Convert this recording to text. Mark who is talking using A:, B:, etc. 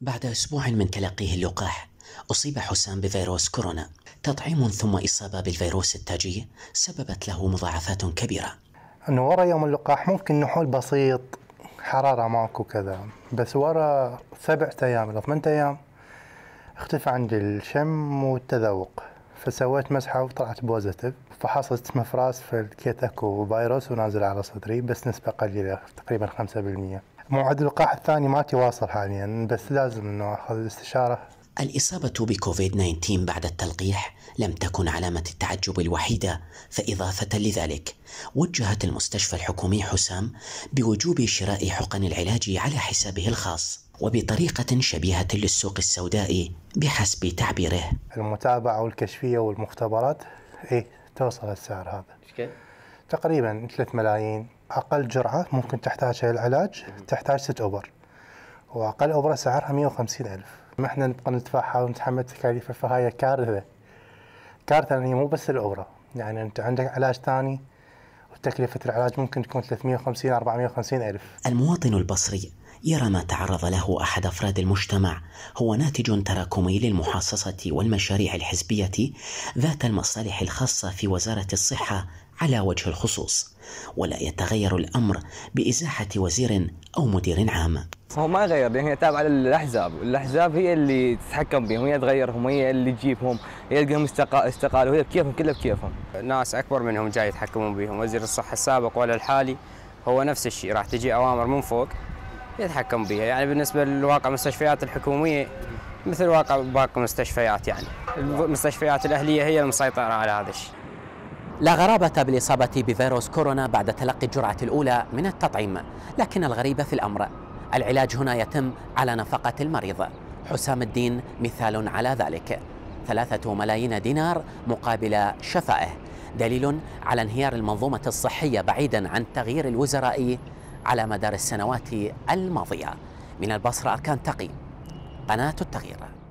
A: بعد أسبوع من تلقيه اللقاح أصيب حسام بفيروس كورونا تطعيم ثم إصابة بالفيروس التاجي سببت له مضاعفات كبيرة
B: أنه وراء يوم اللقاح ممكن نحول بسيط حرارة ماكو كذا بس وراء سبعة أيام إلى ثمانية أيام اختفى عندي الشم والتذوق فسويت مسحة وطلعت بوزيتيف فحصلت مفراس في اكو فيروس ونازل على صدري بس نسبة قليلة تقريبا 5% موعد اللقاح الثاني ما تواصل حاليا بس لازم انه اخذ الاستشاره الإصابة
A: بكوفيد 19 بعد التلقيح لم تكن علامة التعجب الوحيدة، فإضافة لذلك وجهت المستشفى الحكومي حسام بوجوب شراء حقن العلاج على حسابه الخاص وبطريقة شبيهة للسوق السوداء بحسب تعبيره.
B: المتابعة والكشفية والمختبرات إيه توصل السعر هذا. تقريبا 3 ملايين اقل جرعه ممكن تحتاجها العلاج تحتاج ست اوبر واقل اوبر سعرها 150 الف ما احنا نبقى ندفعها ونتحمل تكاليفها فهاي كارثه كارثه هي يعني مو بس الاوبرا يعني انت عندك علاج ثاني وتكلفه العلاج ممكن تكون 350 450 الف المواطن
A: البصري يرى ما تعرض له احد افراد المجتمع هو ناتج تراكمي للمحاصصه والمشاريع الحزبيه ذات المصالح الخاصه في وزاره الصحه على وجه الخصوص ولا يتغير الامر بازاحه وزير او مدير عام
B: هو ما غير لان هي تابعه للاحزاب، الاحزاب هي اللي تتحكم بهم، هي
A: تغيرهم، هي اللي تجيبهم، هي تلقاهم استقالوا، هي بكيفهم كلها بكيفهم. ناس اكبر منهم جاي يتحكمون بهم، وزير الصحه السابق ولا الحالي هو نفس الشيء راح تجي اوامر من فوق يتحكم بها يعني بالنسبه لواقع المستشفيات الحكوميه مثل واقع باقي المستشفيات يعني المستشفيات الاهليه هي المسيطره على هذا الشيء لا غرابة بالإصابة بفيروس كورونا بعد تلقي الجرعة الأولى من التطعيم لكن الغريبة في الأمر العلاج هنا يتم على نفقة المريض حسام الدين مثال على ذلك ثلاثة ملايين دينار مقابل شفائه دليل على انهيار المنظومة الصحية بعيدا عن تغيير الوزرائي على مدار السنوات الماضية من البصرة أركان تقي قناة التغيير